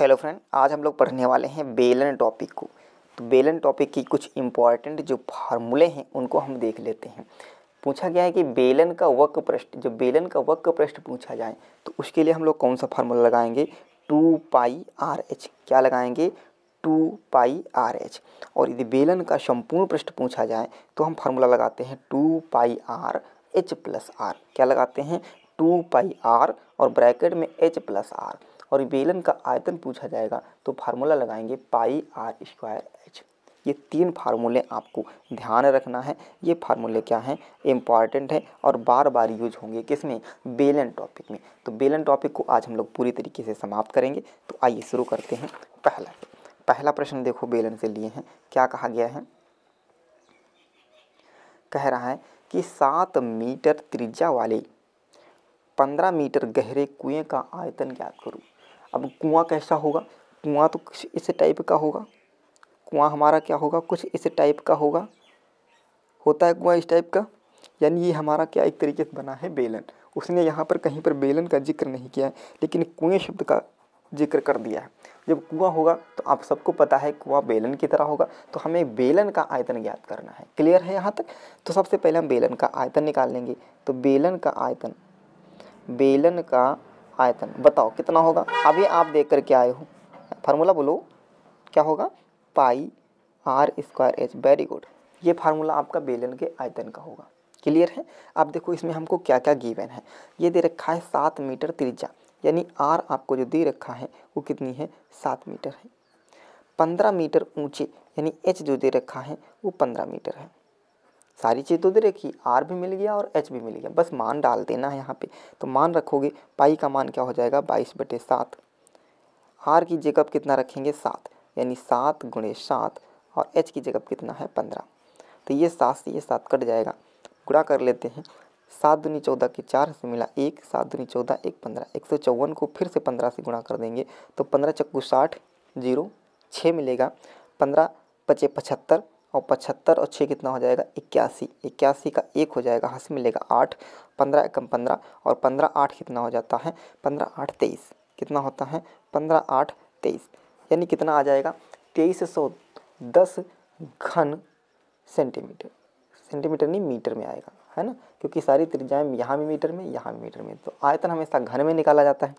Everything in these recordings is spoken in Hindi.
हेलो फ्रेंड आज हम लोग पढ़ने वाले हैं बेलन टॉपिक को तो बेलन टॉपिक की कुछ इम्पॉर्टेंट जो फार्मूले हैं उनको हम देख लेते हैं पूछा गया है कि बेलन का वक् पृष्ठ जब बेलन का वक् पृष्ठ पूछा जाए तो उसके लिए हम लोग कौन सा फार्मूला लगाएंगे टू पाई आर एच क्या लगाएंगे टू पाई आर एच और यदि बेलन का संपूर्ण पृष्ठ पूछा जाए तो हम फार्मूला लगाते हैं two pi R H plus R क्या लगाते हैं टू पाई आर और ब्रैकेट में एच प्लस आर और बेलन का आयतन पूछा जाएगा तो फार्मूला लगाएंगे पाई आर स्क्वायर एच ये तीन फार्मूले आपको ध्यान रखना है ये फार्मूले क्या हैं इम्पॉर्टेंट है और बार बार यूज होंगे किसमें बेलन टॉपिक में तो बेलन टॉपिक को आज हम लोग पूरी तरीके से समाप्त करेंगे तो आइए शुरू करते हैं पहला पहला प्रश्न देखो बेलन से लिए हैं क्या कहा गया है कह रहा है कि सात मीटर त्रिज्या वाले पंद्रह मीटर गहरे कुएं का आयतन ज्ञात करूँ अब कुआं कैसा होगा कुआं तो कुछ इस टाइप का होगा कुआं हमारा क्या होगा कुछ इस टाइप का होगा होता है कुआं इस टाइप का यानी ये हमारा क्या एक तरीके से बना है बेलन उसने यहाँ पर कहीं पर बेलन का जिक्र नहीं किया है लेकिन कुएँ शब्द का जिक्र कर दिया है जब कुआं होगा तो आप सबको पता है कुआं बेलन की तरह होगा तो हमें बेलन का आयतन ज्ञात करना है क्लियर है यहाँ तक तो सबसे पहले हम बेलन का आयतन निकाल लेंगे तो बेलन का आयतन बेलन का आयतन बताओ कितना होगा अभी आप देख करके आए हो फार्मूला बोलो क्या होगा pi R square H very good ये फार्मूला आपका बेलन के आयतन का होगा क्लियर है आप देखो इसमें हमको क्या क्या गिवन है ये दे रखा है सात मीटर त्रिज्या यानी आर आपको जो दे रखा है वो कितनी है सात मीटर है पंद्रह मीटर ऊंचे यानी एच जो दे रखा है वो पंद्रह मीटर है सारी चीज़ तो दे रखी आर भी मिल गया और एच भी मिल गया बस मान डाल देना है यहाँ पे तो मान रखोगे पाई का मान क्या हो जाएगा बाईस बटे सात आर की जगह कितना रखेंगे सात यानी सात गुणे सात और एच की जगह कितना है पंद्रह तो ये सात से ये सात कट जाएगा गुणा कर लेते हैं सात दूनी चौदह के चार से मिला एक सात दूनी चौदह एक पंद्रह एक सौ चौवन को फिर से पंद्रह से गुणा कर देंगे तो पंद्रह चक्कू साठ जीरो छः मिलेगा पंद्रह पचे पचहत्तर और पचहत्तर और छः कितना हो जाएगा इक्यासी इक्यासी का एक हो जाएगा हाँ से मिलेगा आठ पंद्रह एकम पंद्रह और पंद्रह आठ कितना हो जाता है पंद्रह आठ तेईस कितना होता है पंद्रह आठ तेईस यानी कितना आ जाएगा तेईस सौ दस घन सेंटीमीटर सेंटीमीटर नहीं मीटर में आएगा है ना क्योंकि सारी त्रिज्याएं यहाँ भी मीटर में यहाँ भी मीटर में तो आयतन हमेशा घन में निकाला जाता है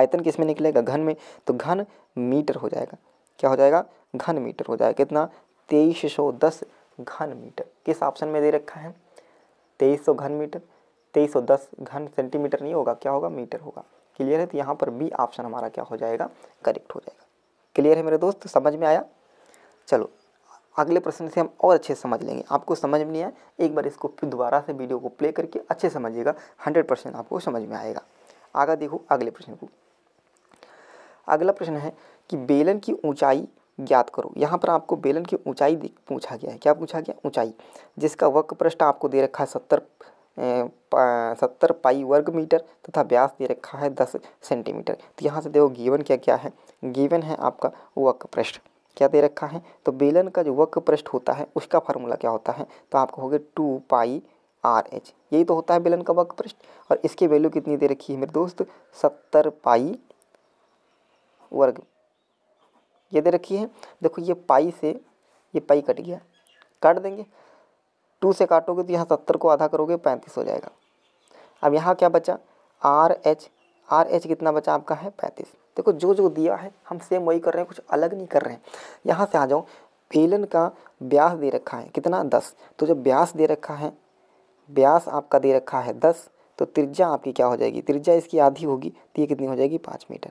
आयतन किस में निकलेगा घन में तो घन मीटर हो जाएगा क्या हो जाएगा घन मीटर हो जाएगा कितना तेईस सौ दस घन मीटर किस ऑप्शन में दे रखा है तेईस सौ घन मीटर तेईस सौ दस घन सेंटीमीटर नहीं होगा क्या होगा मीटर होगा क्लियर है तो यहाँ पर बी ऑप्शन हमारा क्या हो जाएगा करेक्ट हो जाएगा क्लियर है मेरे दोस्त समझ में आया चलो अगले प्रश्न से हम और अच्छे समझ लेंगे आपको समझ में नहीं आया एक बार इसको फिर दोबारा से वीडियो को प्ले करके अच्छे समझिएगा हंड्रेड परसेंट आपको समझ में आएगा आगे देखो अगले प्रश्न को अगला प्रश्न है कि बेलन की ऊंचाई ज्ञात करो यहाँ पर आपको बेलन की ऊंचाई पूछा गया है क्या पूछा गया ऊंचाई जिसका वक्र पृष्ठ आपको दे रखा है सत्तर सत्तर पाई वर्ग मीटर तथा व्यास दे रखा है दस सेंटीमीटर तो यहाँ से देखो गीवन क्या क्या है गीवन है आपका वक्र पृष्ठ क्या दे रखा है तो बेलन का जो वक्र पृष्ठ होता है उसका फार्मूला क्या होता है तो आपको हो गया टू पाई आर एच यही तो होता है बेलन का वक्र पृष्ठ और इसकी वैल्यू कितनी दे रखी है मेरे दोस्त सत्तर पाई वर्ग ये दे रखी है देखो ये पाई से ये पाई कट गया काट देंगे टू से काटोगे तो यहाँ सत्तर को आधा करोगे पैंतीस हो जाएगा अब यहाँ क्या बचा आर एच आर एच कितना बचा आपका है पैंतीस देखो जो जो दिया है हम सेम वही कर रहे हैं कुछ अलग नहीं कर रहे हैं यहाँ से आ जाओ बेलन का ब्यास दे रखा है कितना दस तो जब ब्यास दे रखा है ब्यास आपका दे रखा है दस तो त्रिज्या आपकी क्या हो जाएगी त्रिज्या इसकी आधी होगी तो ये कितनी हो जाएगी पाँच मीटर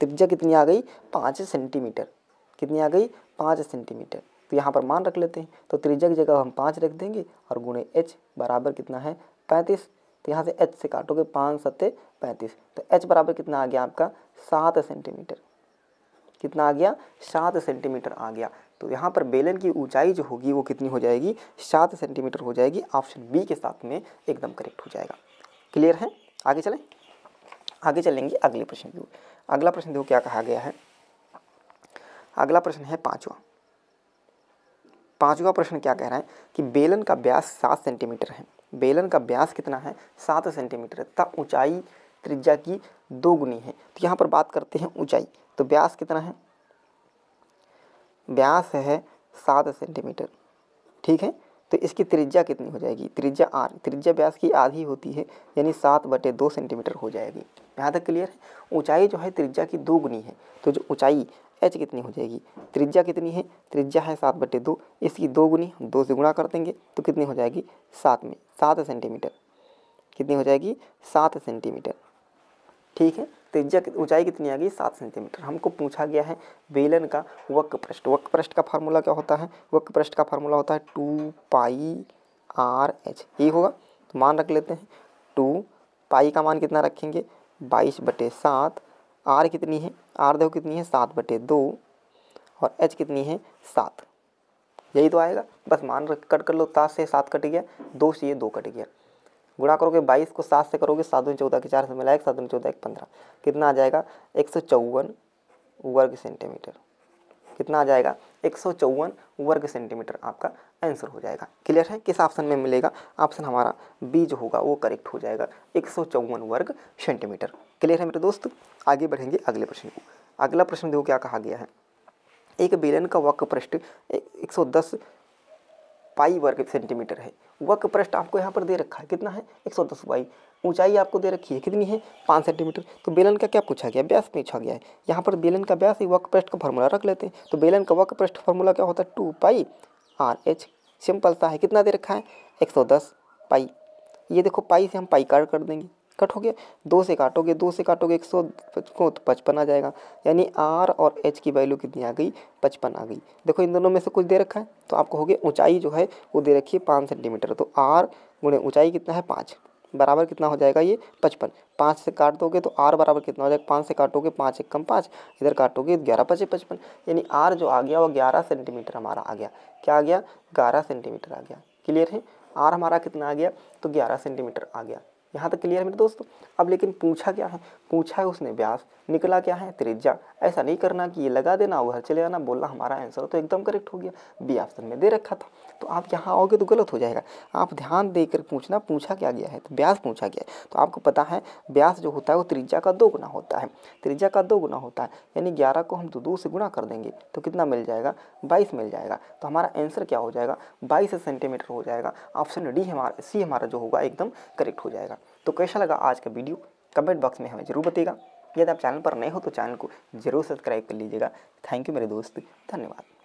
त्रिज्या कितनी आ गई पाँच सेंटीमीटर कितनी आ गई पाँच सेंटीमीटर तो यहाँ पर मान रख लेते हैं तो त्रिज्या की जगह हम पाँच रख देंगे और गुणे एच बराबर कितना है पैंतीस तो यहाँ से एच से काटोगे पाँच सत्ते पैंतीस तो एच बराबर कितना आ गया आपका सात सेंटीमीटर कितना आ गया सात सेंटीमीटर आ गया तो यहाँ पर बेलन की ऊंचाई जो होगी वो कितनी हो जाएगी सात सेंटीमीटर हो जाएगी ऑप्शन बी के साथ में एकदम करेक्ट हो जाएगा क्लियर है आगे चलें आगे चलेंगे अगले प्रश्न की अगला प्रश्न देखो क्या कहा गया है अगला प्रश्न है पांचवा पांचवा प्रश्न क्या कह रहा है कि बेलन का ब्यास सात सेंटीमीटर है बेलन का ब्यास कितना है सात सेंटीमीटर तथा ऊंचाई त्रिज्या की दो गुनी है तो यहाँ पर बात करते हैं ऊंचाई तो ब्यास कितना है ब्यास है सात सेंटीमीटर ठीक है तो इसकी त्रिज्या कितनी हो जाएगी त्रिज्या आर त्रिज्या व्यास की आधी होती है यानी सात बटे दो सेंटीमीटर हो जाएगी यहाँ तक क्लियर है ऊंचाई जो है त्रिज्या की दो गुनी है तो जो ऊंचाई एच कितनी हो जाएगी त्रिज्या कितनी है त्रिज्या है सात बटे दो इसकी दो गुनी हम दो से गुणा कर देंगे तो कितनी हो जाएगी सात में सात सेंटीमीटर कितनी हो जाएगी सात सेंटीमीटर ठीक है त्रिज्या ऊंचाई कितनी आ गई सात सेंटीमीटर हमको पूछा गया है बेलन का वक् पृष्ठ वक् पृष्ठ का फार्मूला क्या होता है वक् पृष्ठ का फार्मूला होता है टू पाई आर एच ये होगा तो मान रख लेते हैं टू पाई का मान कितना रखेंगे बाईस बटे सात आर कितनी है आर देखो कितनी है सात बटे दो और एच कितनी है सात यही तो आएगा बस मान रख कट कर लो सात से सात कट गया दो से ये दो कट गया गुणा करोगे बाईस को सात से करोगे सात दून चौदह के चार से मिला एक सात दून चौदह एक पंद्रह कितना आ जाएगा एक सौ चौवन वर्ग सेंटीमीटर कितना आ जाएगा एक सौ चौवन वर्ग सेंटीमीटर आपका आंसर हो जाएगा क्लियर है किस ऑप्शन में मिलेगा ऑप्शन हमारा बी जो होगा वो करेक्ट हो जाएगा एक सौ चौवन वर्ग सेंटीमीटर क्लियर है मेरे दोस्त आगे बढ़ेंगे अगले प्रश्न को अगला प्रश्न देखो क्या कहा गया है एक बेलन का वक्र पृष्ठ एक सौ दस पाई वर्ग सेंटीमीटर है वर्क पृष्ठ आपको यहाँ पर दे रखा है कितना है एक सौ दस बाई ऊंचाई आपको दे रखी है कितनी है पाँच सेंटीमीटर तो बेलन का क्या पूछा गया ब्यास पूछा गया है यहाँ पर बेलन का ब्यास ही वक्र पृष्ठ का फॉर्मूला रख लेते हैं तो बेलन का वक पृष्ठ फार्मूला क्या होता है two pi R H simple सा है कितना दे रखा है एक सौ दस पाई ये देखो पाई से हम पाई कार्ड कर देंगे कटोगे दो से काटोगे दो से काटोगे एक सौ को तो पचपन आ जाएगा यानी आर और एच की वैल्यू कितनी आ गई पचपन आ गई देखो इन दोनों में से कुछ दे रखा है तो आप कहोगे ऊंचाई जो है वो दे रखी है पाँच सेंटीमीटर तो आर गुणे ऊंचाई कितना है पाँच बराबर कितना हो जाएगा ये पचपन पाँच से काट दोगे तो आर बराबर कितना हो जाएगा पाँच से काटोगे पाँच एक कम पाँच इधर काटोगे ग्यारह पचे पचपन यानी आर जो आ गया वो ग्यारह सेंटीमीटर हमारा आ गया क्या आ गया ग्यारह सेंटीमीटर आ गया क्लियर है आर हमारा कितना आ गया तो ग्यारह सेंटीमीटर आ गया यहाँ तक क्लियर है मेरे दोस्तों अब लेकिन पूछा क्या है पूछा है उसने व्यास निकला क्या है त्रिज्या ऐसा नहीं करना कि ये लगा देना उधर चले जाना बोलना हमारा आंसर तो एकदम करेक्ट हो गया बी ऑप्शन में दे रखा था तो आप यहाँ आओगे तो गलत हो जाएगा आप ध्यान देकर पूछना पूछा क्या गया है तो ब्यास पूछा गया है तो आपको पता है ब्यास जो होता है वो त्रिज्या का दो गुना होता है त्रिज्या का दो गुना होता है यानी ग्यारह को हम दो दो से गुना कर देंगे तो कितना मिल जाएगा बाईस मिल जाएगा तो हमारा आंसर क्या हो जाएगा बाईस सेंटीमीटर हो जाएगा ऑप्शन डी हमारा सी हमारा जो होगा एकदम करेक्ट हो जाएगा तो कैसा लगा आज का वीडियो कमेंट बॉक्स में हमें ज़रूर बताइएगा यदि आप चैनल पर नए हो तो चैनल को ज़रूर सब्सक्राइब कर लीजिएगा थैंक यू मेरे दोस्त धन्यवाद